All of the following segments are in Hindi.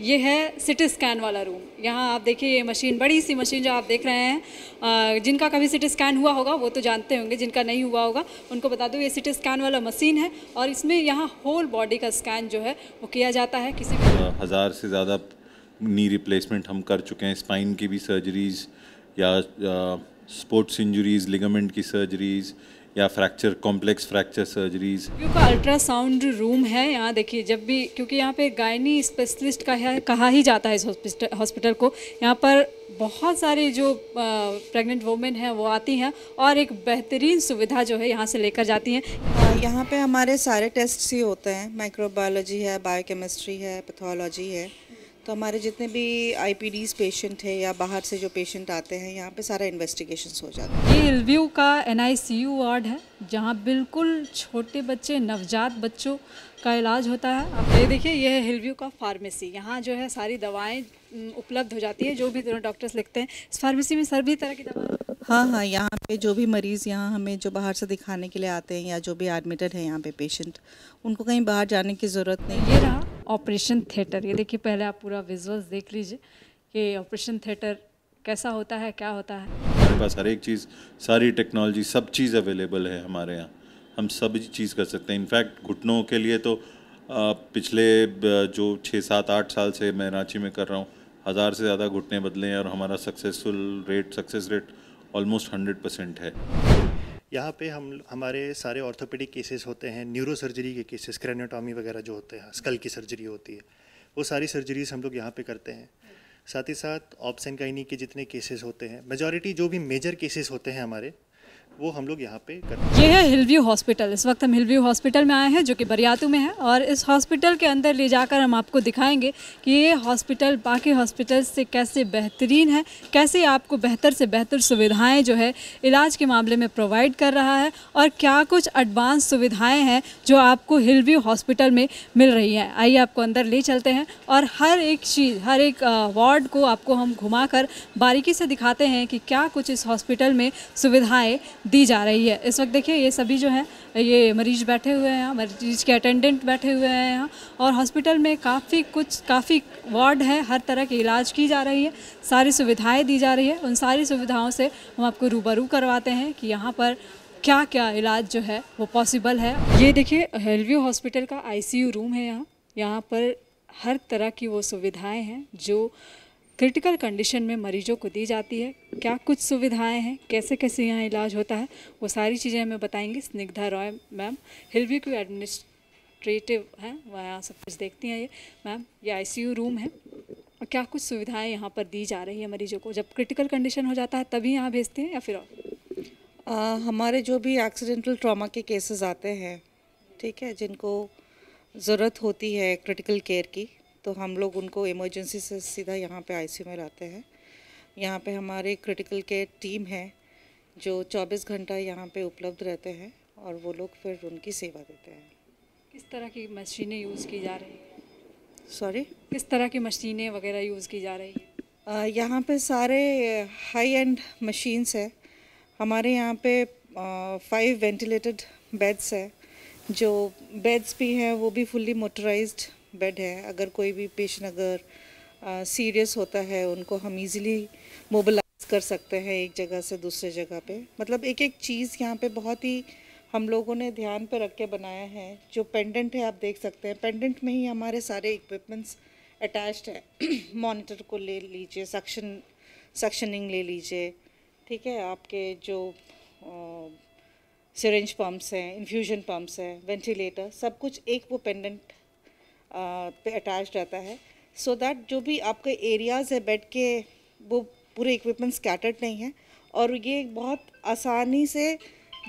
ये है सिटी स्कैन वाला रूम यहाँ आप देखिए ये मशीन बड़ी सी मशीन जो आप देख रहे हैं जिनका कभी सिटी स्कैन हुआ होगा वो तो जानते होंगे जिनका नहीं हुआ होगा उनको बता दूँ ये सिटी स्कैन वाला मशीन है और इसमें यहाँ होल बॉडी का स्कैन जो है वो किया जाता है किसी भी हज़ार से ज़्यादा नी रिप्लेसमेंट हम कर चुके हैं स्पाइन की भी सर्जरीज या स्पोर्ट्स इंजरीज लिगामेंट की सर्जरीज़ या फ्रैक्चर कॉम्प्लेक्स फ्रैक्चर सर्जरीज का अल्ट्रासाउंड रूम है यहाँ देखिए जब भी क्योंकि यहाँ पे गायनी स्पेशलिस्ट का है कहा ही जाता है इस हॉस्पिटल हॉस्पिटल को यहाँ पर बहुत सारे जो प्रेग्नेंट वोमेन हैं वो आती हैं और एक बेहतरीन सुविधा जो है यहाँ से लेकर जाती हैं यहाँ पे हमारे सारे टेस्ट ही होते हैं माइक्रोबायोलॉजी है बायोकेमिस्ट्री है पैथोलॉजी है तो हमारे जितने भी आईपीडीज पेशेंट हैं या बाहर से जो पेशेंट आते हैं यहाँ पे सारा इन्वेस्टिगेशन हो जाता है ये एलवीयू का एन आई वार्ड है जहाँ बिल्कुल छोटे बच्चे नवजात बच्चों का इलाज होता है आप ये देखिए ये है हिलव्यू का फार्मेसी यहाँ जो है सारी दवाएं उपलब्ध हो जाती है जो भी दोनों डॉक्टर्स लिखते हैं इस फार्मेसी में सभी तरह की दवा हाँ हाँ यहाँ पे जो भी मरीज़ यहाँ हमें जो बाहर से दिखाने के लिए आते हैं या जो भी एडमिटेड है यहाँ पे पेशेंट उनको कहीं बाहर जाने की ज़रूरत नहीं ये रहा ऑपरेशन थिएटर ये देखिए पहले आप पूरा विजुअल्स देख लीजिए कि ऑपरेशन थिएटर कैसा होता है क्या होता है हमारे पास हर एक चीज़ सारी टेक्नोलॉजी सब चीज़ अवेलेबल है हमारे यहाँ हम सब चीज़ कर सकते हैं इनफैक्ट घुटनों के लिए तो पिछले जो छः सात आठ साल से मैं रांची में कर रहा हूँ हज़ार से ज़्यादा घुटने बदले हैं और हमारा successful rate success rate almost hundred percent है यहाँ पे हम हमारे सारे ऑर्थोपेडिक केसेस होते हैं न्यूरो सर्जरी के केसेस क्रेनोटॉमी वगैरह जो होते हैं स्कल की सर्जरी होती है वो सारी सर्जरीज हम लोग यहाँ पे करते हैं साथ ही साथ ऑप्सन के जितने केसेस होते हैं मेजॉरिटी जो भी मेजर केसेस होते हैं हमारे वो हम लोग यहाँ पे करते हैं ये है हिलव्यू हॉस्पिटल इस वक्त हम हिलव्यू हॉस्पिटल में आए हैं जो कि बरियातू में है और इस हॉस्पिटल के अंदर ले जाकर हम आपको दिखाएंगे कि ये हॉस्पिटल बाकी हॉस्पिटल से कैसे बेहतरीन है कैसे आपको बेहतर से बेहतर सुविधाएं जो है इलाज के मामले में प्रोवाइड कर रहा है और क्या कुछ एडवांस सुविधाएँ हैं जो आपको हिलव्यू हॉस्पिटल में मिल रही हैं आइए आपको अंदर ले चलते हैं और हर एक चीज़ हर एक वार्ड को आपको हम घुमा बारीकी से दिखाते हैं कि क्या कुछ इस हॉस्पिटल में सुविधाएँ दी जा रही है इस वक्त देखिए ये सभी जो हैं ये मरीज बैठे हुए हैं मरीज के अटेंडेंट बैठे हुए हैं यहाँ और हॉस्पिटल में काफ़ी कुछ काफ़ी वार्ड है हर तरह के इलाज की जा रही है सारी सुविधाएं दी जा रही है उन सारी सुविधाओं से हम आपको रूबरू करवाते हैं कि यहाँ पर क्या क्या इलाज जो है वो पॉसिबल है ये देखिए हेलव्यू हॉस्पिटल का आई रूम है यहाँ यहाँ पर हर तरह की वो सुविधाएँ हैं जो क्रिटिकल कंडीशन में मरीजों को दी जाती है क्या कुछ सुविधाएं हैं कैसे कैसे यहाँ इलाज होता है वो सारी चीज़ें हमें बताएंगे स्निग्धा रॉय मैम हिलवी क्यू एडमिनिस्ट्रेटिव हैं वह यहाँ सब कुछ देखती हैं ये मैम ये आईसीयू रूम है और क्या कुछ सुविधाएं यहाँ पर दी जा रही है मरीजों को जब क्रिटिकल कंडीशन हो जाता है तभी यहाँ भेजते हैं या फिर और हमारे जो भी एक्सीडेंटल ट्रामा के केसेस आते हैं ठीक है जिनको ज़रूरत होती है क्रिटिकल केयर की तो हम लोग उनको इमरजेंसी से सीधा यहाँ पे आईसीयू में लाते हैं यहाँ पे हमारे क्रिटिकल केयर टीम है जो 24 घंटा यहाँ पे उपलब्ध रहते हैं और वो लोग फिर उनकी सेवा देते हैं किस तरह की मशीनें यूज़ की जा रही हैं सॉरी किस तरह की मशीनें वगैरह यूज़ की जा रही हैं यहाँ पर सारे हाई एंड मशीन्स है हमारे यहाँ पे फाइव वेंटिलेटेड बेड्स है जो बेड्स भी हैं वो भी फुल्ली मोटराइज्ड बेड है अगर कोई भी पेशेंट अगर सीरियस होता है उनको हम इजीली मोबलाइज कर सकते हैं एक जगह से दूसरे जगह पे मतलब एक एक चीज़ यहाँ पे बहुत ही हम लोगों ने ध्यान पे रख के बनाया है जो पेंडेंट है आप देख सकते हैं पेंडेंट में ही हमारे सारे इक्विपमेंट्स अटैच्ड है मॉनिटर को ले लीजिए सक्शन सक्शनिंग ले लीजिए ठीक है आपके जो सिरेंज पम्प्स हैं इन्फ्यूजन पम्प्स हैं वेंटिलेटर सब कुछ एक वो पेंडेंट पे अटैच रहता है सो so दैट जो भी आपके एरियाज़ है बेड के वो पूरे इक्विपमेंट स्कैटर्ड नहीं है और ये बहुत आसानी से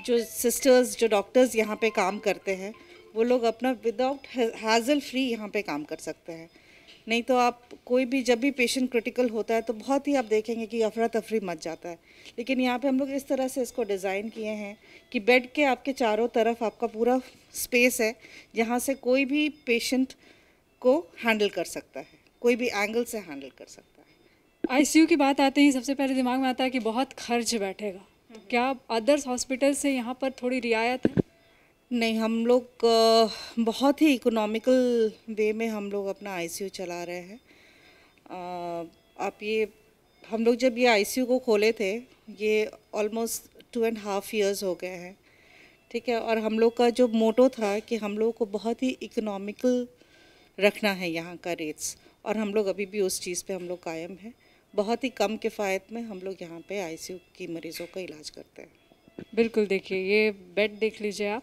जो सिस्टर्स जो डॉक्टर्स यहाँ पे काम करते हैं वो लोग अपना विदाउट हैज़ल फ्री यहाँ पे काम कर सकते हैं नहीं तो आप कोई भी जब भी पेशेंट क्रिटिकल होता है तो बहुत ही आप देखेंगे कि अफरा तफरी मच जाता है लेकिन यहाँ पे हम लोग इस तरह से इसको डिज़ाइन किए हैं कि बेड के आपके चारों तरफ आपका पूरा स्पेस है जहाँ से कोई भी पेशेंट को हैंडल कर सकता है कोई भी एंगल से हैंडल कर सकता है आईसीयू की बात आते ही सबसे पहले दिमाग में आता है कि बहुत खर्च बैठेगा तो क्या अदर्स हॉस्पिटल से यहाँ पर थोड़ी रियायत है नहीं हम लोग बहुत ही इकोनॉमिकल वे में हम लोग अपना आईसीयू चला रहे हैं आप ये हम लोग जब ये आईसीयू को खोले थे ये almost two and half years हो गए हैं ठीक है और हम लोग का जो मोटो था कि हम लोग को बहुत ही इकोनॉमिकल रखना है यहाँ का रेट्स और हम लोग अभी भी उस चीज़ पे हम लोग कायम हैं बहुत ही कम किफ़ायत में हम लोग यहाँ पे आईसीयू की मरीज़ों का इलाज करते हैं बिल्कुल देखिए ये बेड देख लीजिए आप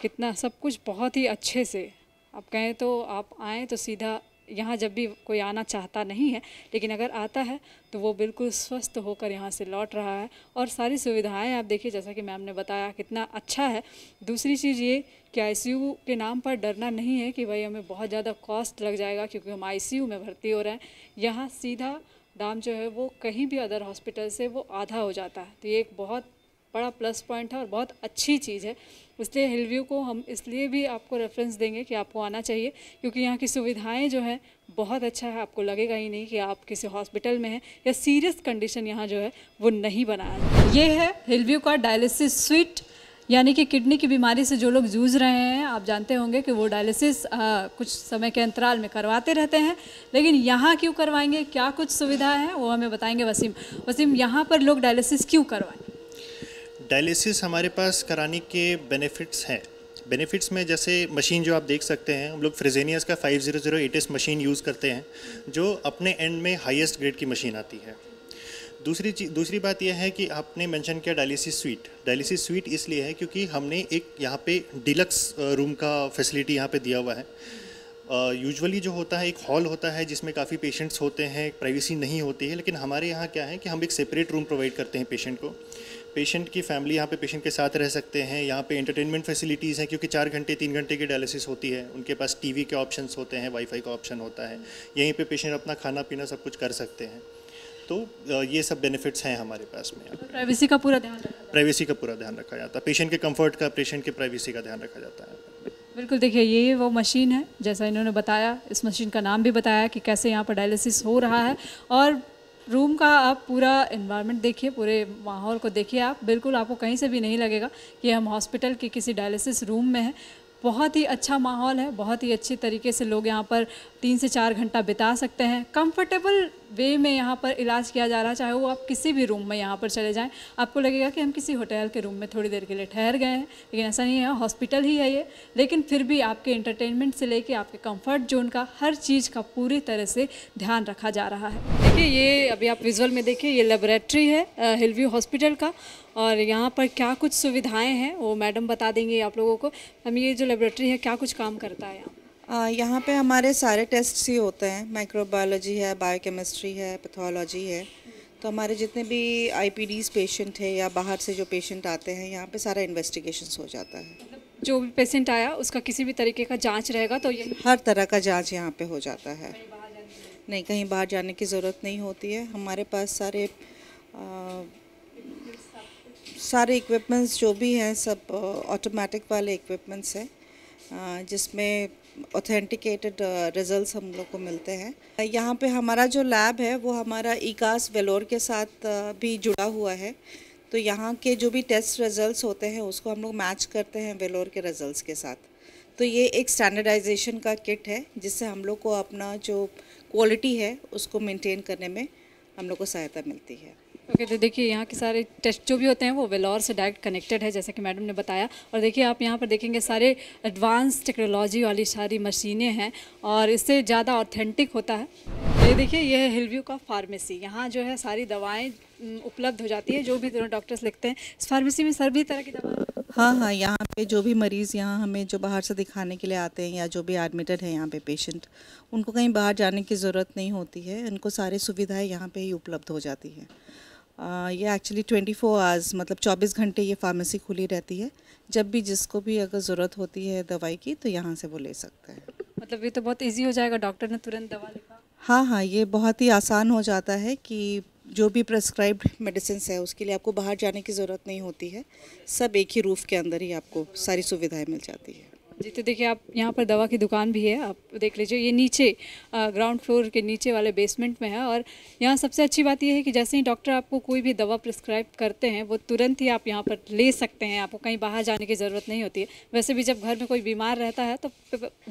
कितना सब कुछ बहुत ही अच्छे से आप कहें तो आप आएँ तो सीधा यहाँ जब भी कोई आना चाहता नहीं है लेकिन अगर आता है तो वो बिल्कुल स्वस्थ होकर यहाँ से लौट रहा है और सारी सुविधाएं आप देखिए जैसा कि मैम ने बताया कितना अच्छा है दूसरी चीज़ ये कि आईसीयू के नाम पर डरना नहीं है कि भाई हमें बहुत ज़्यादा कॉस्ट लग जाएगा क्योंकि हम आई में भर्ती हो रहे हैं यहाँ सीधा दाम जो है वो कहीं भी अदर हॉस्पिटल से वो आधा हो जाता है तो ये एक बहुत बड़ा प्लस पॉइंट है और बहुत अच्छी चीज़ है इसलिए हिल व्यू को हम इसलिए भी आपको रेफरेंस देंगे कि आपको आना चाहिए क्योंकि यहाँ की सुविधाएं जो हैं बहुत अच्छा है आपको लगेगा ही नहीं कि आप किसी हॉस्पिटल में हैं या सीरियस कंडीशन यहाँ जो है वो नहीं बनाया ये है हिल व्यू का डायलिसिस स्वीट यानी कि किडनी की बीमारी से जो लोग जूझ रहे हैं आप जानते होंगे कि वो डायलिसिस कुछ समय के अंतराल में करवाते रहते हैं लेकिन यहाँ क्यों करवाएंगे क्या कुछ सुविधा है वो हमें बताएंगे वसीम वसीम यहाँ पर लोग डायलिसिस क्यों करवाएं डायलिसिस हमारे पास कराने के बेनिफिट्स हैं बेनिफिट्स में जैसे मशीन जो आप देख सकते हैं हम लोग फ्रिजेनियस का five zero zero machine use करते हैं जो अपने एंड में हाईएस्ट ग्रेड की मशीन आती है दूसरी चीज दूसरी बात यह है कि आपने मेंशन किया डायलिसिस स्वीट डायलिसिस स्वीट इसलिए है क्योंकि हमने एक यहाँ पे डिलक्स रूम का फैसिलिटी यहाँ पे दिया हुआ है यूजुअली uh, जो होता है एक हॉल होता है जिसमें काफ़ी पेशेंट्स होते हैं प्राइवेसी नहीं होती है लेकिन हमारे यहाँ क्या है कि हम एक सेपरेट रूम प्रोवाइड करते हैं पेशेंट को पेशेंट की फैमिली यहाँ पे पेशेंट के साथ रह सकते हैं यहाँ पे एंटरटेनमेंट फैसिलिटीज़ हैं क्योंकि चार घंटे तीन घंटे की डायलिसिस होती है उनके पास टीवी के ऑप्शंस होते हैं वाईफाई का ऑप्शन होता है यहीं पे पेशेंट अपना खाना पीना सब कुछ कर सकते हैं तो ये सब बेनिफिट्स हैं हमारे पास में प्राइवेसी का पूरा ध्यान प्राइवेसी का पूरा ध्यान रखा जाता है पेशेंट के कम्फर्ट का पेशेंट के प्राइवेसी का ध्यान रखा जाता है बिल्कुल देखिए ये वो मशीन है जैसा इन्होंने बताया इस मशीन का नाम भी बताया कि कैसे यहाँ पर डायलिसिस हो रहा है और रूम का आप पूरा इन्वायरमेंट देखिए पूरे माहौल को देखिए आप बिल्कुल आपको कहीं से भी नहीं लगेगा कि हम हॉस्पिटल के किसी डायलिसिस रूम में हैं बहुत ही अच्छा माहौल है बहुत ही अच्छे तरीके से लोग यहाँ पर तीन से चार घंटा बिता सकते हैं कंफर्टेबल वे में यहाँ पर इलाज किया जा रहा चाहे वो आप किसी भी रूम में यहाँ पर चले जाएँ आपको लगेगा कि हम किसी होटल के रूम में थोड़ी देर के लिए ठहर गए हैं लेकिन ऐसा नहीं है हॉस्पिटल ही है ये लेकिन फिर भी आपके इंटरटेनमेंट से लेके आपके कंफर्ट जोन का हर चीज़ का पूरी तरह से ध्यान रखा जा रहा है देखिए ये अभी आप विजुअल में देखिए ये लेबोरेटरी है हिलव्यू हॉस्पिटल का और यहाँ पर क्या कुछ सुविधाएँ हैं वो मैडम बता देंगे आप लोगों को हम ये जो लेबोरेटरी है क्या कुछ काम करता है यहाँ यहाँ पे हमारे सारे टेस्ट ही होते हैं माइक्रोबायोलॉजी है बायोकेमिस्ट्री है पैथोलॉजी है तो हमारे जितने भी आईपीडीज पेशेंट है या बाहर से जो पेशेंट आते हैं यहाँ पे सारा इन्वेस्टिगेशन हो जाता है मतलब जो भी पेशेंट आया उसका किसी भी तरीके का जांच रहेगा तो ये हर तरह का जांच यहाँ पे हो जाता है नहीं कहीं बाहर जाने की ज़रूरत नहीं होती है हमारे पास सारे आ, सारे इक्विपमेंट्स जो भी हैं सब ऑटोमेटिक वाले इक्विपमेंट्स हैं जिसमें ऑथेंटिकेटेड रिजल्ट्स uh, हम लोग को मिलते हैं यहाँ पे हमारा जो लैब है वो हमारा इकास वेलोर के साथ uh, भी जुड़ा हुआ है तो यहाँ के जो भी टेस्ट रिजल्ट्स होते हैं उसको हम लोग मैच करते हैं वेलोर के रिजल्ट्स के साथ तो ये एक स्टैंडर्डाइजेशन का किट है जिससे हम लोग को अपना जो क्वालिटी है उसको मेनटेन करने में हम लोग को सहायता मिलती है ओके तो देखिए यहाँ के सारे टेस्ट जो भी होते हैं वो वेलोर से डायरेक्ट कनेक्टेड है जैसे कि मैडम ने बताया और देखिए आप यहाँ पर देखेंगे सारे एडवांस टेक्नोलॉजी वाली सारी मशीनें हैं और इससे ज़्यादा ऑथेंटिक होता है ये देखिए ये है हिलव्यू का फार्मेसी यहाँ जो है सारी दवाएँ उपलब्ध हो जाती है जो भी दोनों डॉक्टर्स लिखते हैं इस फार्मेसी में सभी तरह की दवा हाँ हाँ यहाँ पे जो भी मरीज़ यहाँ हमें जो बाहर से दिखाने के लिए आते हैं या जो भी एडमिटेड है यहाँ पे पेशेंट उनको कहीं बाहर जाने की ज़रूरत नहीं होती है उनको सारी सुविधाएं यहाँ पे ही उपलब्ध हो जाती हैं Uh, ये एक्चुअली 24 आवर्स मतलब 24 घंटे ये फार्मेसी खुली रहती है जब भी जिसको भी अगर ज़रूरत होती है दवाई की तो यहाँ से वो ले सकता है मतलब ये तो बहुत ईजी हो जाएगा डॉक्टर ने तुरंत दवा लिखा हाँ हाँ ये बहुत ही आसान हो जाता है कि जो भी प्रेस्क्राइब्ड मेडिसिन है उसके लिए आपको बाहर जाने की ज़रूरत नहीं होती है सब एक ही रूफ़ के अंदर ही आपको सारी सुविधाएं मिल जाती है जी तो देखिए आप यहाँ पर दवा की दुकान भी है आप देख लीजिए ये नीचे ग्राउंड फ्लोर के नीचे वाले बेसमेंट में है और यहाँ सबसे अच्छी बात यह है कि जैसे ही डॉक्टर आपको कोई भी दवा प्रिस्क्राइब करते हैं वो तुरंत ही आप यहाँ पर ले सकते हैं आपको कहीं बाहर जाने की ज़रूरत नहीं होती है वैसे भी जब घर में कोई बीमार रहता है तो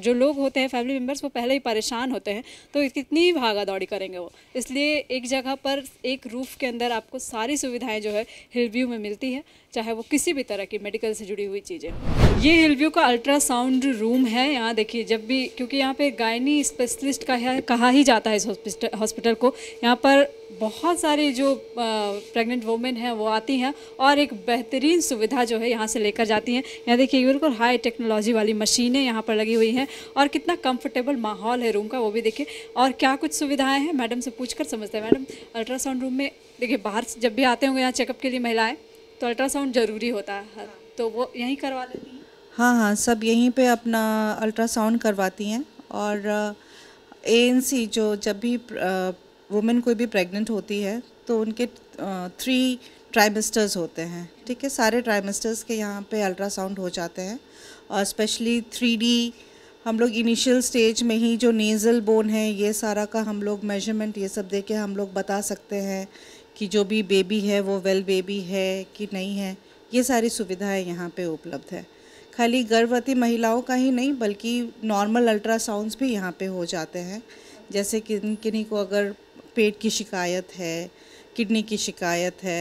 जो लोग होते हैं फैमिली मेम्बर्स वो पहले ही परेशान होते हैं तो कितनी भागा दौड़ी करेंगे वो इसलिए एक जगह पर एक रूफ़ के अंदर आपको सारी सुविधाएँ जो है हिल में मिलती है चाहे वो किसी भी तरह की मेडिकल से जुड़ी हुई चीज़ें ये हिलव्यू का अल्ट्रासाउंड रूम है यहाँ देखिए जब भी क्योंकि यहाँ पे गायनी स्पेशलिस्ट का है कहा ही जाता है इस हॉस्पिटल को यहाँ पर बहुत सारी जो प्रेग्नेंट वुमेन हैं वो आती हैं और एक बेहतरीन सुविधा जो है यहाँ से लेकर जाती हैं यहाँ देखिए बिल्कुल हाई टेक्नोलॉजी वाली मशीनें यहाँ पर लगी हुई हैं और कितना कंफर्टेबल माहौल है रूम का वो भी देखिए और क्या कुछ सुविधाएं हैं मैडम से पूछ कर समझते हैं मैडम अल्ट्रासाउंड रूम में देखिए बाहर जब भी आते होंगे यहाँ चेकअप के लिए महिलाएँ तो अल्ट्रासाउंड ज़रूरी होता है तो वो यहीं करवा लेती हैं हाँ हाँ सब यहीं पे अपना अल्ट्रासाउंड करवाती हैं और ए जो जब भी वुमेन कोई भी प्रेग्नेंट होती है तो उनके थ्री ट्राइमेस्टर्स होते हैं ठीक है सारे ट्राइमेस्टर्स के यहाँ पे अल्ट्रासाउंड हो जाते हैं और स्पेशली थ्री हम लोग इनिशियल स्टेज में ही जो नेज़ल बोन है ये सारा का हम लोग मेजरमेंट ये सब दे के हम लोग बता सकते हैं कि जो भी बेबी है वो वेल बेबी है कि नहीं है ये सारी सुविधाएं यहाँ पे उपलब्ध है खाली गर्भवती महिलाओं का ही नहीं बल्कि नॉर्मल अल्ट्रासाउंड्स भी यहाँ पे हो जाते हैं जैसे कि किन्हीं को अगर पेट की शिकायत है किडनी की शिकायत है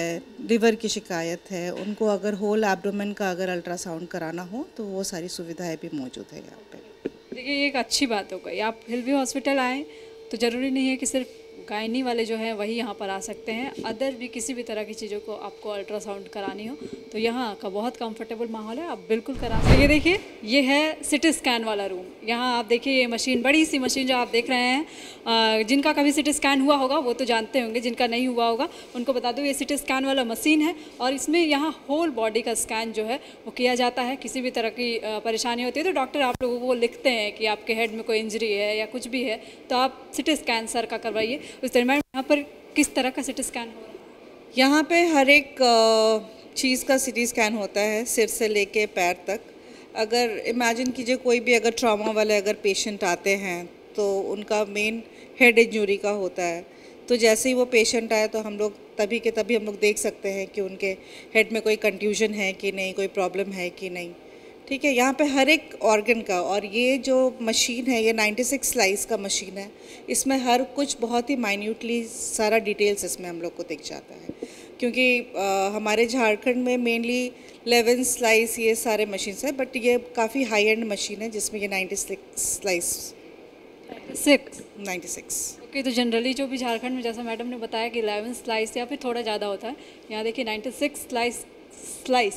लिवर की शिकायत है उनको अगर होल एब्डोमेन का अगर अल्ट्रासाउंड कराना हो तो वो सारी सुविधाएं भी मौजूद है यहाँ पे देखिए ये एक अच्छी बात हो गई आप हिल भी हॉस्पिटल आएँ तो ज़रूरी नहीं है कि सिर्फ गायनी वाले जो हैं वही यहाँ पर आ सकते हैं अदर भी किसी भी तरह की चीज़ों को आपको अल्ट्रासाउंड करानी हो तो यहाँ का बहुत कंफर्टेबल माहौल है आप बिल्कुल करा सकते ये देखिए ये है सिटी स्कैन वाला रूम यहाँ आप देखिए ये मशीन बड़ी सी मशीन जो आप देख रहे हैं जिनका कभी सिटी स्कैन हुआ होगा वो तो जानते होंगे जिनका नहीं हुआ होगा उनको बता दूँ ये सिटी स्कैन वाला मशीन है और इसमें यहाँ होल बॉडी का स्कैन जो है वो किया जाता है किसी भी तरह की परेशानी होती है तो डॉक्टर आप लोगों को लिखते हैं कि आपके हेड में कोई इंजरी है या कुछ भी है तो आप सिटी स्कैन सर का करवाइए उस दरमियान यहाँ पर किस तरह का सिटी स्कैन हो रहा है यहाँ पे हर एक चीज़ का सिटी स्कैन होता है सिर से लेके पैर तक अगर इमेजिन कीजिए कोई भी अगर ट्रॉमा वाले अगर पेशेंट आते हैं तो उनका मेन हेड इंजरी का होता है तो जैसे ही वो पेशेंट आए तो हम लोग तभी के तभी हम लोग देख सकते हैं कि उनके हेड में कोई कंट्यूजन है कि नहीं कोई प्रॉब्लम है कि नहीं ठीक है यहाँ पे हर एक ऑर्गन का और ये जो मशीन है ये 96 स्लाइस का मशीन है इसमें हर कुछ बहुत ही माइन्यूटली सारा डिटेल्स इसमें हम लोग को दिख जाता है क्योंकि हमारे झारखंड में मेनली लेवन स्लाइस ये सारे मशीन्स हैं बट ये काफ़ी हाई एंड मशीन है जिसमें ये ninety six slice six ninety six okay तो जनरली जो भी झारखंड में जैसा मैडम ने बताया कि इलेवन स्लाइस या फिर थोड़ा ज़्यादा होता है यहाँ देखिए ninety six slice slice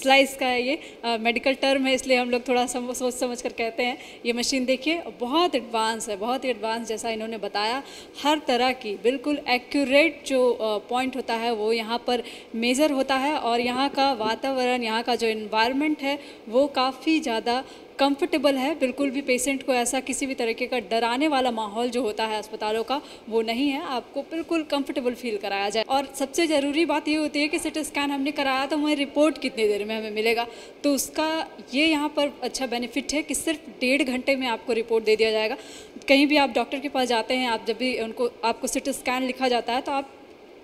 slice का है ये मेडिकल टर्म है इसलिए हम लोग थोड़ा सम, सोच समझ कर कहते हैं ये मशीन देखिए बहुत एडवांस है बहुत ही एडवांस जैसा इन्होंने बताया हर तरह की बिल्कुल एक्यूरेट जो पॉइंट होता है वो यहाँ पर मेज़र होता है और यहाँ का वातावरण यहाँ का जो इन्वायरमेंट है वो काफ़ी ज़्यादा कंफर्टेबल है बिल्कुल भी पेशेंट को ऐसा किसी भी तरीके का डराने वाला माहौल जो होता है अस्पतालों का वो नहीं है आपको बिल्कुल कंफर्टेबल फील कराया जाए और सबसे ज़रूरी बात ये होती है कि सिटी स्कैन हमने कराया तो हमें रिपोर्ट कितनी देर में हमें मिलेगा तो उसका ये यहाँ पर अच्छा बेनिफिट है कि सिर्फ डेढ़ घंटे में आपको रिपोर्ट दे दिया जाएगा कहीं भी आप डॉक्टर के पास जाते हैं आप जब भी उनको आपको सिटी स्कैन लिखा जाता है तो आप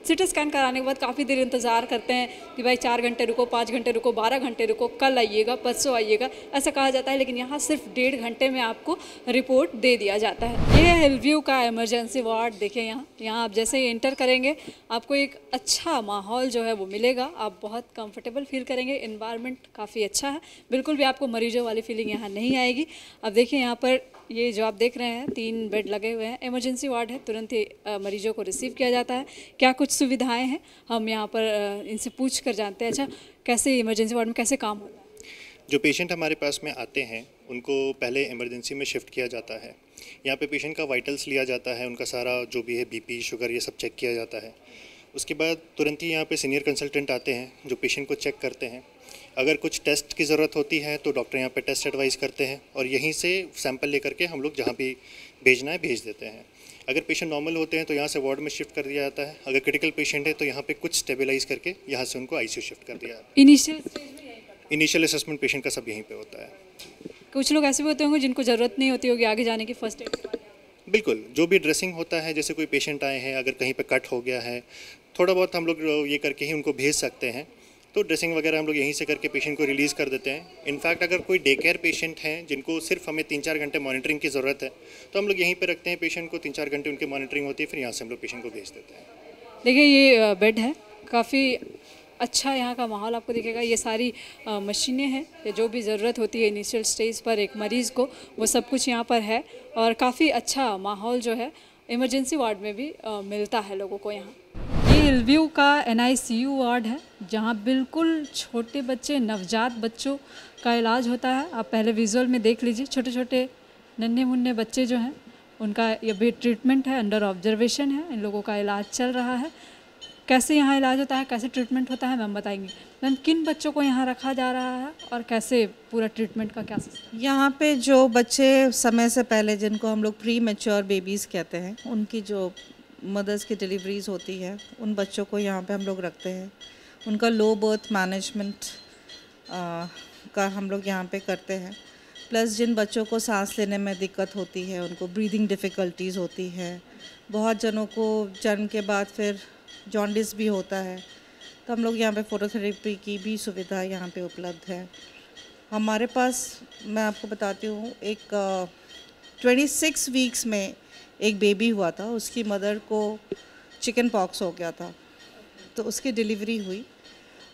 सिटी स्कैन कराने के बाद काफ़ी देर इंतज़ार करते हैं कि भाई चार घंटे रुको पाँच घंटे रुको बारह घंटे रुको कल आइएगा परसों आइएगा ऐसा कहा जाता है लेकिन यहाँ सिर्फ डेढ़ घंटे में आपको रिपोर्ट दे दिया जाता है ये हेल्व्यू का एमरजेंसी वार्ड देखिए यहाँ यहाँ आप जैसे ही इंटर करेंगे आपको एक अच्छा माहौल जो है वो मिलेगा आप बहुत कम्फर्टेबल फील करेंगे इन्वायरमेंट काफ़ी अच्छा है बिल्कुल भी आपको मरीजों वाली फीलिंग यहाँ नहीं आएगी अब देखिए यहाँ पर ये जो आप देख रहे हैं तीन बेड लगे हुए हैं इमरजेंसी वार्ड है तुरंत ही मरीजों को रिसीव किया जाता है क्या कुछ सुविधाएं हैं हम यहाँ पर इनसे पूछ कर जानते हैं अच्छा कैसे इमरजेंसी वार्ड में कैसे काम होता है जो पेशेंट हमारे पास में आते हैं उनको पहले इमरजेंसी में शिफ्ट किया जाता है यहाँ पे पेशेंट का वाइटल्स लिया जाता है उनका सारा जो भी है बीपी शुगर ये सब चेक किया जाता है उसके बाद तुरंत ही यहाँ पे सीनियर कंसल्टेंट आते हैं जो पेशेंट को चेक करते हैं अगर कुछ टेस्ट की ज़रूरत होती है तो डॉक्टर यहाँ पे टेस्ट एडवाइस करते हैं और यहीं से सैंपल लेकर के हम लोग जहाँ भी भेजना है भेज देते हैं अगर पेशेंट नॉर्मल होते हैं तो यहाँ से वार्ड में शिफ्ट कर दिया जाता है अगर क्रिटिकल पेशेंट है तो यहाँ पे कुछ स्टेबिलाइज़ करके यहाँ से उनको आईसीयू शिफ्ट कर दिया जाता है इनिशियल इनिशियल असेसमेंट पेशेंट का सब यहीं पे होता है कुछ लोग ऐसे भी होते होंगे जिनको ज़रूरत नहीं होती होगी आगे जाने की फर्स्ट एड बिल्कुल जो भी ड्रेसिंग होता है जैसे कोई पेशेंट आए हैं अगर कहीं पर कट हो गया है थोड़ा बहुत हम लोग ये करके ही उनको भेज सकते हैं तो ड्रेसिंग वगैरह हम लोग यहीं से करके पेशेंट को रिलीज़ कर देते हैं इनफैक्ट अगर कोई डे केयर पेशेंट हैं जिनको सिर्फ हमें तीन चार घंटे मॉनिटरिंग की ज़रूरत है तो हम लोग यहीं पर रखते हैं पेशेंट को तीन चार घंटे उनकी मॉनिटरिंग होती है फिर यहाँ से हम लोग पेशेंट को भेज देते हैं देखिए ये बेड है काफ़ी अच्छा यहाँ का माहौल आपको दिखेगा ये सारी मशीनें हैं जो भी ज़रूरत होती है इनिशियल स्टेज पर एक मरीज़ को वो सब कुछ यहाँ पर है और काफ़ी अच्छा माहौल जो है इमरजेंसी वार्ड में भी आ, मिलता है लोगों को यहाँ हिलव्यू का एन वार्ड है जहाँ बिल्कुल छोटे बच्चे नवजात बच्चों का इलाज होता है आप पहले विजुअल में देख लीजिए छोटे छोटे नन्हे मुन्ने बच्चे जो हैं उनका ये भी ट्रीटमेंट है अंडर ऑब्जर्वेशन है इन लोगों का इलाज चल रहा है कैसे यहाँ इलाज होता है कैसे ट्रीटमेंट होता है मैम बताएंगे मैम किन बच्चों को यहाँ रखा जा रहा है और कैसे पूरा ट्रीटमेंट का क्या सिस्टम यहाँ पे जो बच्चे समय से पहले जिनको हम लोग प्री मेच्योर बेबीज़ कहते हैं उनकी जो मदर्स की डिलीवरीज होती है उन बच्चों को यहाँ पे हम लोग रखते हैं उनका लो बर्थ मैनेजमेंट का हम लोग यहाँ पे करते हैं प्लस जिन बच्चों को सांस लेने में दिक्कत होती है उनको ब्रीदिंग डिफ़िकल्टीज़ होती है बहुत जनों को जन्म के बाद फिर जॉन्डिस भी होता है तो हम लोग यहाँ पे फोटोथेरेपी की भी सुविधा यहाँ पे उपलब्ध है हमारे पास मैं आपको बताती हूँ एक ट्वेंटी सिक्स वीक्स में एक बेबी हुआ था उसकी मदर को चिकन पॉक्स हो गया था तो उसकी डिलीवरी हुई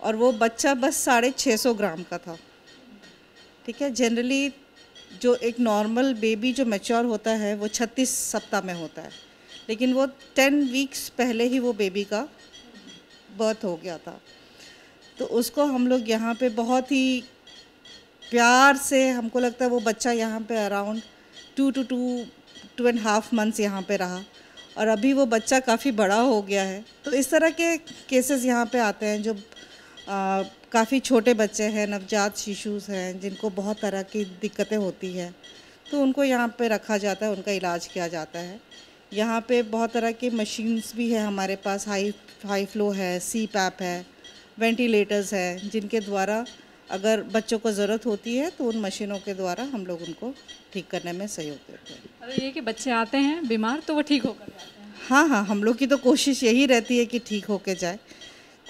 और वो बच्चा बस साढ़े छः सौ ग्राम का था ठीक है जनरली जो एक नॉर्मल बेबी जो मेच्योर होता है वो छत्तीस सप्ताह में होता है लेकिन वो टेन वीक्स पहले ही वो बेबी का बर्थ हो गया था तो उसको हम लोग यहाँ पे बहुत ही प्यार से हमको लगता है वो बच्चा यहाँ पे around two two two two and half months यहाँ पे रहा और अभी वो बच्चा काफ़ी बड़ा हो गया है तो इस तरह के केसेस यहाँ पे आते हैं जो काफ़ी छोटे बच्चे हैं नवजात शिशुज हैं जिनको बहुत तरह की दिक्कतें होती हैं तो उनको यहाँ पे रखा जाता है उनका इलाज किया जाता है यहाँ पे बहुत तरह की मशीन्स भी है हमारे पास हाई हाई फ्लो है सी पैप है वेंटिलेटर्स है जिनके द्वारा अगर बच्चों को ज़रूरत होती है तो उन मशीनों के द्वारा हम लोग उनको ठीक करने में सहयोग देते हैं अगर ये कि बच्चे आते हैं बीमार तो वो ठीक होकर जाते हैं हाँ हाँ हम लोग की तो कोशिश यही रहती है कि ठीक होके जाए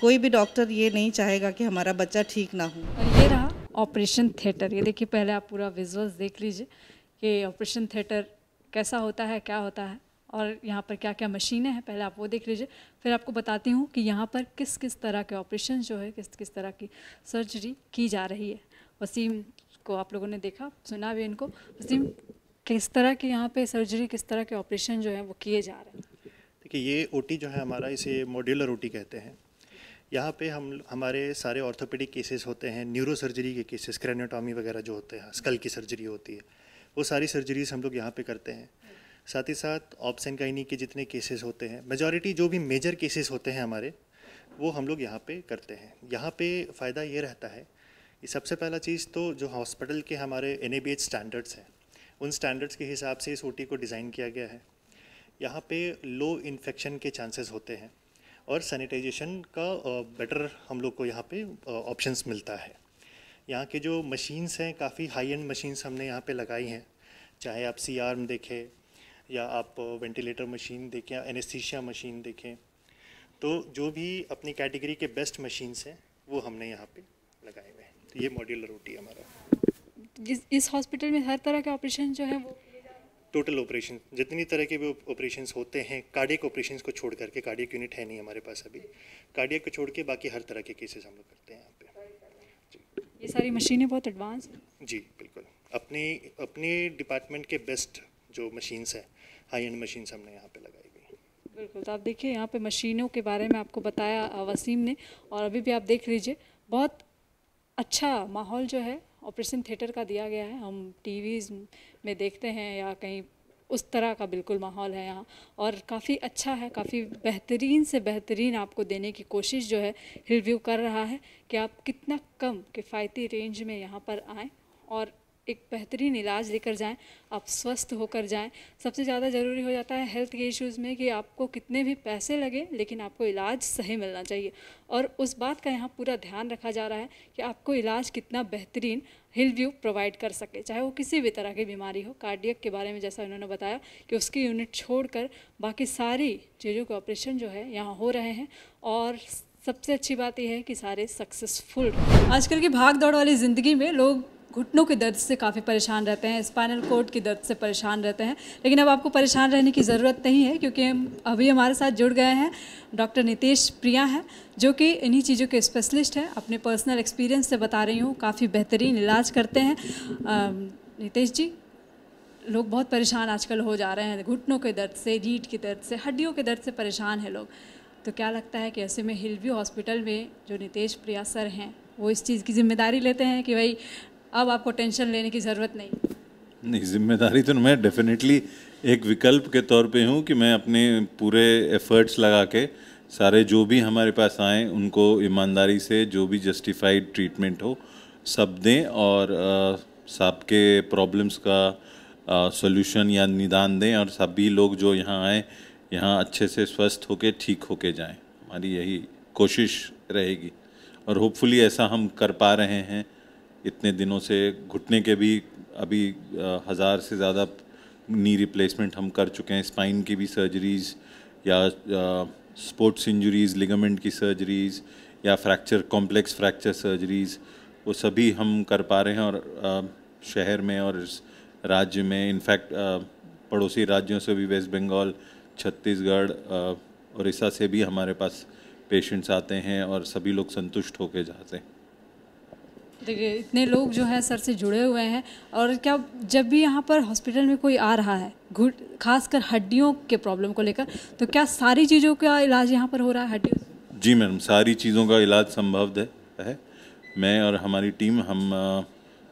कोई भी डॉक्टर ये नहीं चाहेगा कि हमारा बच्चा ठीक ना हो ये रहा ऑपरेशन थिएटर ये देखिए पहले आप पूरा विजुअल्स देख लीजिए कि ऑपरेशन थिएटर कैसा होता है क्या होता है और यहाँ पर क्या क्या मशीनें हैं पहले आप वो देख लीजिए फिर आपको बताती हूँ कि यहाँ पर किस किस तरह के ऑपरेशन जो है किस किस तरह की सर्जरी की जा रही है वसीम को आप लोगों ने देखा सुना भी इनको वसीम किस तरह के यहाँ पे सर्जरी किस तरह के ऑपरेशन जो है वो किए जा रहे हैं देखिए ये ओ जो है हमारा इसे मॉड्यूलर ओ कहते हैं यहाँ पे हम हमारे सारे ऑर्थोपेडिक केसेस होते हैं न्यूरो सर्जरी के केसेस क्रेनोटॉमी वगैरह जो होते हैं स्कल की सर्जरी होती है वो सारी सर्जरीज हम लोग यहाँ पे करते हैं साथ ही साथ ऑप्स एंड के जितने केसेस होते हैं मेजॉरिटी जो भी मेजर केसेस होते हैं हमारे वो हम लोग यहाँ पे करते हैं यहाँ पे फ़ायदा ये रहता है कि सबसे पहला चीज़ तो जो हॉस्पिटल के हमारे एन स्टैंडर्ड्स हैं उन स्टैंडर्ड्स के हिसाब से इस ओ को डिज़ाइन किया गया है यहाँ पे लो इन्फेक्शन के चांसेस होते हैं और सैनिटाइजेशन का बेटर हम लोग को यहाँ पे ऑप्शंस मिलता है यहाँ के जो मशीन्स हैं काफ़ी हाई एंड मशीन्स हमने यहाँ पे लगाई हैं चाहे आप सी आर्म देखें या आप वेंटिलेटर मशीन देखें एनेस्थीशिया मशीन देखें तो जो भी अपनी कैटेगरी के बेस्ट मशीन्स हैं वो हमने यहाँ पे लगाए हुए हैं तो ये मॉड्यूलर रोटी हमारा जिस इस हॉस्पिटल में हर तरह के ऑपरेशन जो है वो टोटल ऑपरेशन जितनी तरह के भी ऑपरेशन होते हैं कार्डियक ऑपरेशन को छोड़ करके कार्डियक यूनिट है नहीं हमारे पास अभी कार्डियक को छोड़ के बाकी हर तरह के केसेस हम लोग करते हैं यहाँ पे ये सारी मशीनें बहुत एडवांस जी बिल्कुल अपनी अपने डिपार्टमेंट के बेस्ट जो मशीन्स हैं हाई एंड मशीन हमने यहाँ पे लगाई हुई बिल्कुल तो आप देखिए यहाँ पे मशीनों के बारे में आपको बताया वसीम ने और अभी भी आप देख लीजिए बहुत अच्छा माहौल जो है ऑपरेशन थिएटर का दिया गया है हम टी में देखते हैं या कहीं उस तरह का बिल्कुल माहौल है यहाँ और काफ़ी अच्छा है काफ़ी बेहतरीन से बेहतरीन आपको देने की कोशिश जो है हिल व्यू कर रहा है कि आप कितना कम किफ़ायती रेंज में यहाँ पर आएँ और एक बेहतरीन इलाज लेकर जाएं आप स्वस्थ होकर जाएं सबसे ज़्यादा ज़रूरी हो जाता है हेल्थ के इश्यूज़ में कि आपको कितने भी पैसे लगे लेकिन आपको इलाज सही मिलना चाहिए और उस बात का यहाँ पूरा ध्यान रखा जा रहा है कि आपको इलाज कितना बेहतरीन हिल व्यू प्रोवाइड कर सके चाहे वो किसी भी तरह की बीमारी हो कार्डियक के बारे में जैसा उन्होंने बताया कि उसकी यूनिट छोड़कर बाकी सारी चीज़ों के ऑपरेशन जो है यहाँ हो रहे हैं और सबसे अच्छी बात यह है कि सारे सक्सेसफुल आजकल की भाग दौड़ वाली ज़िंदगी में लोग घुटनों के दर्द से काफ़ी परेशान रहते हैं स्पाइनल कोड के दर्द से परेशान रहते हैं लेकिन अब आपको परेशान रहने की ज़रूरत नहीं है क्योंकि अभी हमारे साथ जुड़ गए हैं डॉक्टर नितेश प्रिया हैं जो कि इन्हीं चीज़ों के स्पेशलिस्ट हैं अपने पर्सनल एक्सपीरियंस से बता रही हूँ काफ़ी बेहतरीन इलाज करते हैं नितेश जी लोग बहुत परेशान आजकल हो जा रहे हैं घुटनों के दर्द से रीढ़ के दर्द से हड्डियों के दर्द से परेशान है लोग तो क्या लगता है कि ऐसे में हिलव्यू हॉस्पिटल में जो नितेश प्रिया सर हैं वो इस चीज़ की जिम्मेदारी लेते हैं कि भाई अब आपको टेंशन लेने की ज़रूरत नहीं नहीं जिम्मेदारी तो मैं डेफिनेटली एक विकल्प के तौर पे हूँ कि मैं अपने पूरे एफर्ट्स लगा के सारे जो भी हमारे पास आए उनको ईमानदारी से जो भी जस्टिफाइड ट्रीटमेंट हो सब दें और सब के प्रॉब्लम्स का सोल्यूशन या निदान दें और सभी लोग जो यहाँ आए यहाँ अच्छे से स्वस्थ होके ठीक होके जाएं हमारी यही कोशिश रहेगी और होपफुली ऐसा हम कर पा रहे हैं इतने दिनों से घुटने के भी अभी हज़ार से ज़्यादा नी रिप्लेसमेंट हम कर चुके हैं स्पाइन की भी सर्जरीज या स्पोर्ट्स इंजरीज़ लिगामेंट की सर्जरीज़ या फ्रैक्चर कॉम्प्लेक्स फ्रैक्चर सर्जरीज़ वो सभी हम कर पा रहे हैं और आ, शहर में और राज्य में इनफैक्ट पड़ोसी राज्यों से भी वेस्ट बंगाल छत्तीसगढ़ उड़ीसा से भी हमारे पास पेशेंट्स आते हैं और सभी लोग संतुष्ट होकर जाते हैं देखिए इतने लोग जो है सर से जुड़े हुए हैं और क्या जब भी यहाँ पर हॉस्पिटल में कोई आ रहा है घुट खासकर हड्डियों के प्रॉब्लम को लेकर तो क्या सारी चीज़ों का इलाज यहाँ पर हो रहा है हड्डियों जी मैडम सारी चीज़ों का इलाज संभव है, मैं और हमारी टीम हम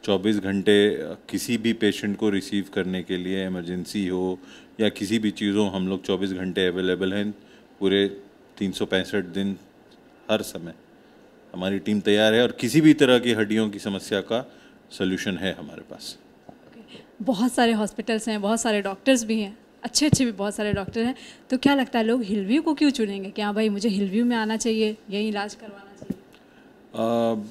24 घंटे किसी भी पेशेंट को रिसीव करने के लिए इमरजेंसी हो या किसी भी चीज़ों हम लोग चौबीस घंटे अवेलेबल हैं पूरे तीन दिन हर समय हमारी टीम तैयार है और किसी भी तरह की हड्डियों की समस्या का सोल्यूशन है हमारे पास बहुत सारे हॉस्पिटल्स हैं बहुत सारे डॉक्टर्स भी हैं अच्छे अच्छे भी बहुत सारे डॉक्टर हैं तो क्या लगता है लोग हिलव्यू को क्यों चुनेंगे कि हाँ भाई मुझे हिलव्यू में आना चाहिए यहीं इलाज करवाना चाहिए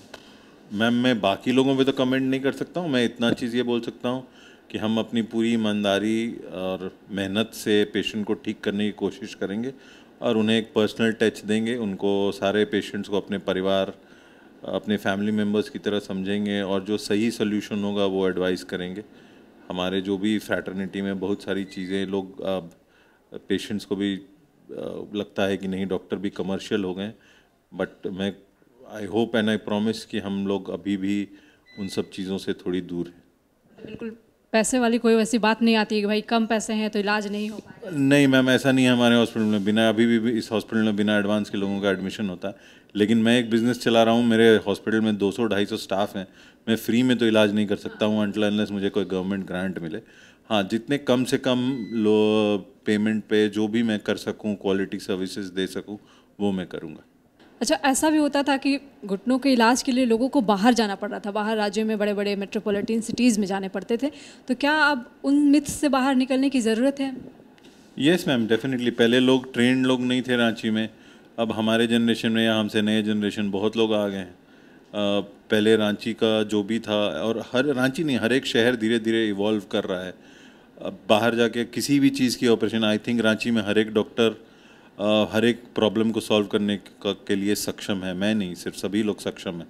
मैम मैं बाकी लोगों पे तो कमेंट नहीं कर सकता हूँ मैं इतना चीज़ ये बोल सकता हूँ कि हम अपनी पूरी ईमानदारी और मेहनत से पेशेंट को ठीक करने की कोशिश करेंगे और उन्हें एक पर्सनल टच देंगे उनको सारे पेशेंट्स को अपने परिवार अपने फैमिली मेम्बर्स की तरह समझेंगे और जो सही सोल्यूशन होगा वो एडवाइस करेंगे हमारे जो भी फ्रैटर्निटी में बहुत सारी चीज़ें लोग पेशेंट्स को भी लगता है कि नहीं डॉक्टर भी कमर्शियल हो गए बट मैं I hope and I promise कि हम लोग अभी भी उन सब चीज़ों से थोड़ी दूर हैं बिल्कुल पैसे वाली कोई वैसी बात नहीं आती है कि भाई कम पैसे हैं तो इलाज नहीं हो नहीं मैम ऐसा नहीं है हमारे हॉस्पिटल में बिना अभी भी इस हॉस्पिटल में बिना एडवांस के लोगों का एडमिशन होता है लेकिन मैं एक बिज़नेस चला रहा हूँ मेरे हॉस्पिटल में 200 250 स्टाफ हैं मैं फ्री में तो इलाज नहीं कर सकता हूँ अनलेस मुझे कोई गवर्नमेंट ग्रांट मिले हाँ जितने कम से कम लो पेमेंट पे जो भी मैं कर सकूँ क्वालिटी सर्विसेज दे सकूँ वो मैं करूँगा अच्छा ऐसा भी होता था कि घुटनों के इलाज के लिए लोगों को बाहर जाना पड़ रहा था बाहर राज्यों में बड़े बड़े मेट्रोपॉलिटन सिटीज़ में जाने पड़ते थे तो क्या अब उन मिथ्स से बाहर निकलने की ज़रूरत है यस मैम डेफिनेटली पहले लोग ट्रेन लोग नहीं थे रांची में अब हमारे जनरेशन में या हमसे नए जनरेशन बहुत लोग आ गए हैं पहले रांची का जो भी था और हर रांची नहीं हर एक शहर धीरे धीरे इवॉल्व कर रहा है अब बाहर जाके किसी भी चीज़ की ऑपरेशन आई थिंक रांची में हर एक डॉक्टर हर एक प्रॉब्लम को सॉल्व करने का के लिए सक्षम है मैं नहीं सिर्फ सभी लोग सक्षम हैं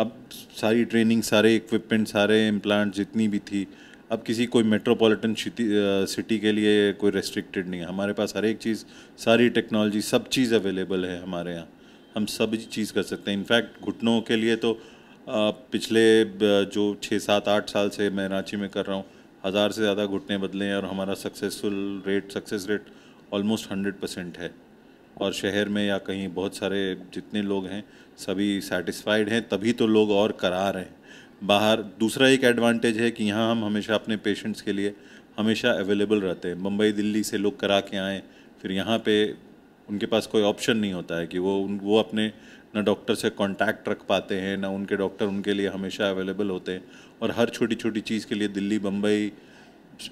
अब सारी ट्रेनिंग सारे इक्विपमेंट सारे इम्प्लांट जितनी भी थी अब किसी कोई मेट्रोपॉलिटन सिटी सिटी के लिए कोई रेस्ट्रिक्टेड नहीं है हमारे पास हर एक चीज़ सारी टेक्नोलॉजी सब चीज़ अवेलेबल है हमारे यहाँ हम सब चीज़ कर सकते हैं इनफैक्ट घुटनों के लिए तो पिछले जो छः सात आठ साल से मैं रांची में कर रहा हूँ हज़ार से ज़्यादा घुटने बदले हैं और हमारा successful rate success rate almost hundred percent है और शहर में या कहीं बहुत सारे जितने लोग हैं सभी सेटिस्फाइड हैं तभी तो लोग और करा रहे हैं बाहर दूसरा एक एडवांटेज है कि यहाँ हम हमेशा अपने पेशेंट्स के लिए हमेशा अवेलेबल रहते हैं मुंबई दिल्ली से लोग करा के आएँ फिर यहाँ पे उनके पास कोई ऑप्शन नहीं होता है कि वो वो अपने ना डॉक्टर से कांटेक्ट रख पाते हैं ना उनके डॉक्टर उनके लिए हमेशा अवेलेबल होते हैं और हर छोटी छोटी चीज़ के लिए दिल्ली बम्बई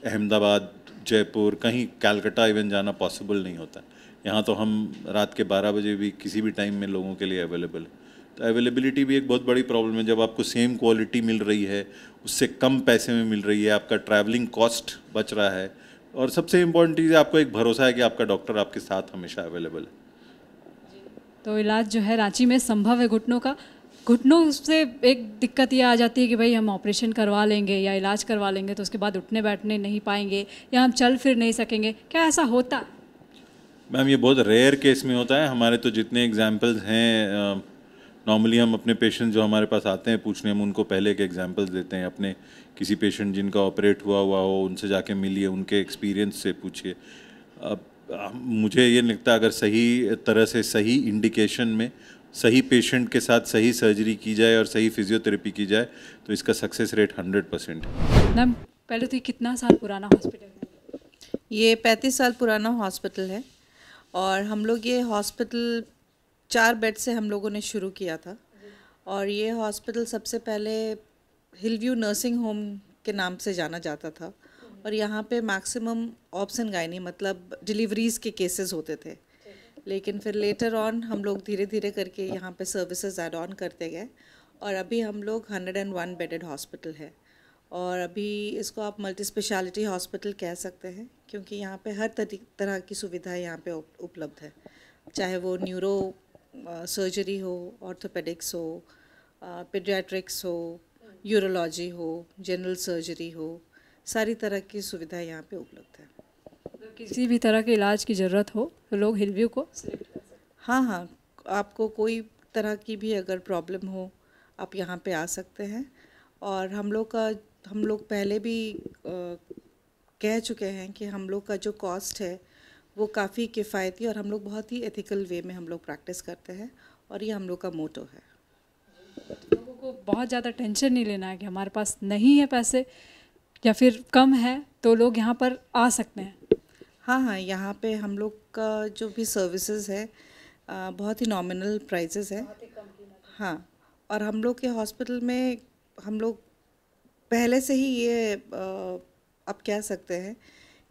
अहमदाबाद जयपुर कहीं कैलकटा इवन जाना पॉसिबल नहीं होता यहाँ तो हम रात के 12 बजे भी किसी भी टाइम में लोगों के लिए अवेलेबल है तो अवेलेबिलिटी भी एक बहुत बड़ी प्रॉब्लम है जब आपको सेम क्वालिटी मिल रही है उससे कम पैसे में मिल रही है आपका ट्रैवलिंग कॉस्ट बच रहा है और सबसे इम्पोर्टेंट चीज़ आपको एक भरोसा है कि आपका डॉक्टर आपके साथ हमेशा अवेलेबल है तो इलाज जो है रांची में संभव है घुटनों का घुटनों से एक दिक्कत ये आ जाती है कि भाई हम ऑपरेशन करवा लेंगे या इलाज करवा लेंगे तो उसके बाद उठने बैठने नहीं पाएंगे या हम चल फिर नहीं सकेंगे क्या ऐसा होता मैम ये बहुत रेयर केस में होता है हमारे तो जितने एग्जाम्पल्स हैं नॉर्मली हम अपने पेशेंट जो हमारे पास आते हैं पूछने हम उनको पहले के एग्जाम्पल्स देते हैं अपने किसी पेशेंट जिनका ऑपरेट हुआ हुआ हो उनसे जाके मिलिए उनके एक्सपीरियंस से पूछिए अब मुझे ये लगता है अगर सही तरह से सही इंडिकेशन में सही पेशेंट के साथ सही सर्जरी की जाए और सही फिजियोथेरेपी की जाए तो इसका success rate hundred percent ma'am पहले तो ये कितना साल पुराना हॉस्पिटल है ये पैंतीस साल पुराना हॉस्पिटल है और हम लोग ये हॉस्पिटल चार बेड से हम लोगों ने शुरू किया था और ये हॉस्पिटल सबसे पहले हिलव्यू नर्सिंग होम के नाम से जाना जाता था और यहाँ पे मैक्सिमम ऑप्शन गायनी मतलब डिलीवरीज़ के केसेस होते थे लेकिन फिर लेटर ऑन हम लोग धीरे धीरे करके यहाँ पे सर्विसेज एड ऑन करते गए और अभी हम लोग 101 बेडेड हॉस्पिटल है और अभी इसको आप मल्टी स्पेशलिटी हॉस्पिटल कह सकते हैं क्योंकि यहाँ पे हर तरह की सुविधा यहाँ पे उपलब्ध है चाहे वो न्यूरो सर्जरी हो ऑर्थोपेडिक्स हो पेडियाट्रिक्स हो यूरोलॉजी हो जनरल सर्जरी हो सारी तरह की सुविधा यहाँ पे उपलब्ध है किसी भी तरह के इलाज की ज़रूरत हो तो लोग हिलव्यू को हाँ हाँ आपको कोई तरह की भी अगर प्रॉब्लम हो आप यहाँ पे आ सकते हैं और हम लोग का हम लोग पहले भी कह चुके हैं कि हम लोग का जो कॉस्ट है वो काफ़ी किफ़ायती और हम लोग बहुत ही एथिकल वे में हम लोग प्रैक्टिस करते हैं और ये हम लोग का मोटो है लोगों को बहुत ज़्यादा टेंशन नहीं लेना है कि हमारे पास नहीं है पैसे या फिर कम है तो लोग यहाँ पर आ सकते हैं हाँ हाँ यहाँ पे हम लोग का जो भी सर्विसेज है बहुत ही नॉमिनल प्राइजेस है हाँ और हम लोग के हॉस्पिटल में हम लोग पहले से ही ये आप कह सकते हैं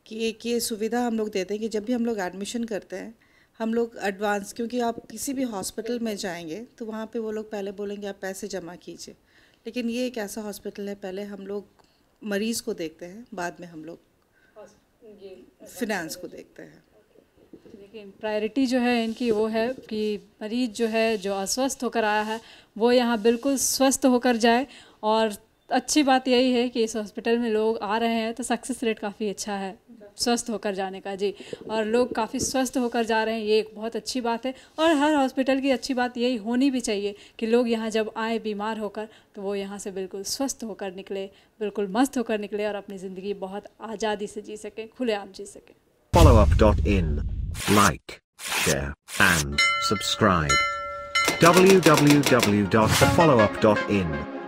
कि एक ये सुविधा हम लोग देते हैं कि जब भी हम लोग एडमिशन करते हैं हम लोग एडवांस क्योंकि आप किसी भी हॉस्पिटल में जाएंगे तो वहाँ पे वो लोग पहले बोलेंगे आप पैसे जमा कीजिए लेकिन ये एक ऐसा हॉस्पिटल है पहले हम लोग मरीज़ को देखते हैं बाद में हम लोग फिनेंस को देखते हैं लेकिन प्रायोरिटी जो है इनकी वो है कि मरीज जो है जो अस्वस्थ होकर आया है वो यहाँ बिल्कुल स्वस्थ होकर जाए और अच्छी बात यही है कि इस हॉस्पिटल में लोग आ रहे हैं तो सक्सेस रेट काफ़ी अच्छा है स्वस्थ होकर जाने का जी और लोग काफ़ी स्वस्थ होकर जा रहे हैं ये एक बहुत अच्छी बात है और हर हॉस्पिटल की अच्छी बात यही होनी भी चाहिए कि लोग यहाँ जब आए बीमार होकर तो वो यहाँ से बिल्कुल स्वस्थ होकर निकले बिल्कुल मस्त होकर निकले और अपनी ज़िंदगी बहुत आज़ादी से जी सकें खुलेआम जी सकें follow up dot in like share and subscribe W W W dot follow in